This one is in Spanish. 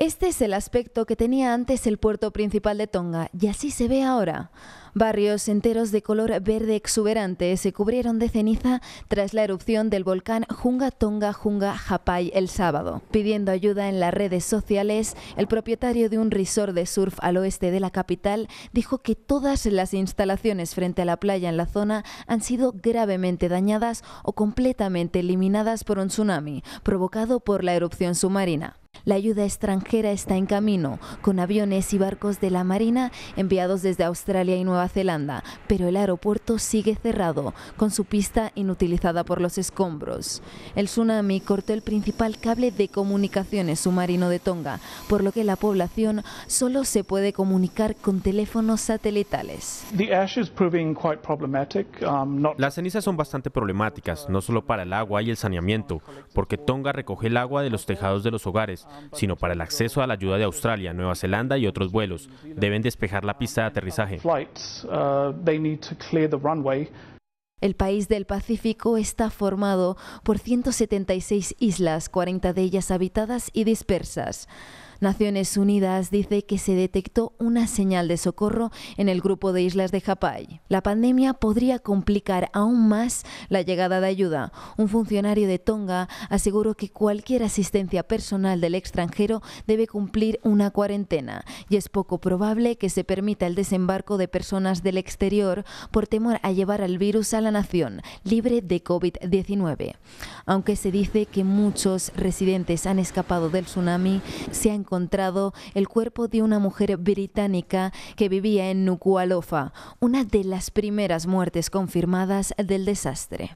Este es el aspecto que tenía antes el puerto principal de Tonga y así se ve ahora. Barrios enteros de color verde exuberante se cubrieron de ceniza tras la erupción del volcán Hunga Tonga Junga Hapai el sábado. Pidiendo ayuda en las redes sociales, el propietario de un resort de surf al oeste de la capital dijo que todas las instalaciones frente a la playa en la zona han sido gravemente dañadas o completamente eliminadas por un tsunami provocado por la erupción submarina. La ayuda extranjera está en camino, con aviones y barcos de la Marina enviados desde Australia y Nueva Zelanda, pero el aeropuerto sigue cerrado, con su pista inutilizada por los escombros. El tsunami cortó el principal cable de comunicaciones submarino de Tonga, por lo que la población solo se puede comunicar con teléfonos satelitales. Um, Las cenizas son bastante problemáticas, no solo para el agua y el saneamiento, porque Tonga recoge el agua de los tejados de los hogares, sino para el acceso a la ayuda de Australia, Nueva Zelanda y otros vuelos. Deben despejar la pista de aterrizaje. El país del Pacífico está formado por 176 islas, 40 de ellas habitadas y dispersas. Naciones Unidas dice que se detectó una señal de socorro en el grupo de islas de Japai. La pandemia podría complicar aún más la llegada de ayuda. Un funcionario de Tonga aseguró que cualquier asistencia personal del extranjero debe cumplir una cuarentena y es poco probable que se permita el desembarco de personas del exterior por temor a llevar al virus a la nación libre de COVID-19. Aunque se dice que muchos residentes han escapado del tsunami, se han encontrado el cuerpo de una mujer británica que vivía en Nuku'alofa, una de las primeras muertes confirmadas del desastre.